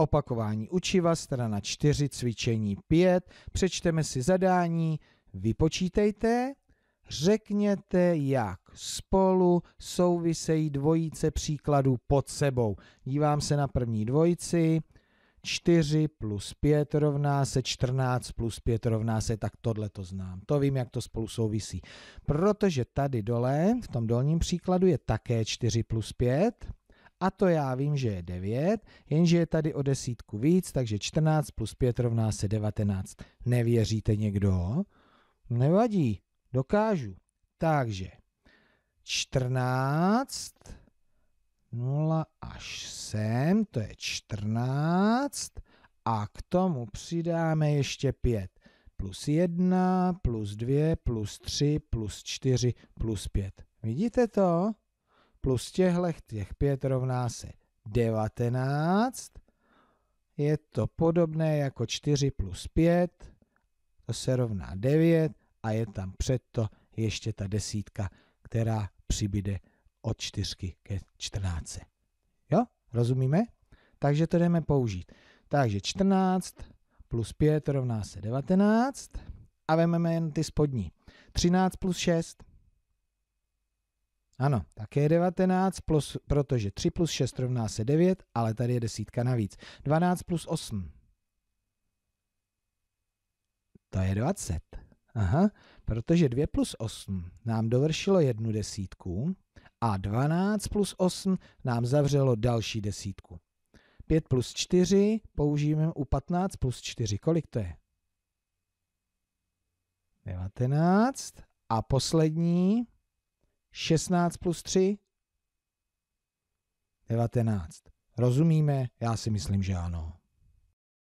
Opakování učiva, strana 4, cvičení 5. Přečteme si zadání, vypočítejte, řekněte, jak spolu souvisejí dvojice příkladů pod sebou. Dívám se na první dvojici. 4 plus 5 rovná se 14 plus 5 rovná se, tak tohle to znám. To vím, jak to spolu souvisí. Protože tady dole, v tom dolním příkladu, je také 4 plus 5 a to já vím, že je 9, jenže je tady o desítku víc, takže 14 plus 5 rovná se 19. Nevěříte někdo? Nevadí, dokážu. Takže 14, 0 až sem, to je 14 a k tomu přidáme ještě 5. Plus 1, plus 2, plus 3, plus 4, plus 5. Vidíte to? plus těchhlech těch 5 rovná se 19. Je to podobné jako 4 plus 5, to se rovná 9 a je tam předto ještě ta desítka, která přibyde od 4 ke 14. Jo? Rozumíme? Takže to jdeme použít. Takže 14 plus 5 rovná se 19 a vezmeme jen ty spodní. 13 plus 6. Ano, také 19, plus, protože 3 plus 6 rovná se 9, ale tady je desítka navíc. 12 plus 8. To je 20. Aha, protože 2 plus 8 nám dovršilo jednu desítku a 12 plus 8 nám zavřelo další desítku. 5 plus 4 použijeme u 15 plus 4. Kolik to je? 19. A poslední 16 plus 3? 19. Rozumíme? Já si myslím, že ano.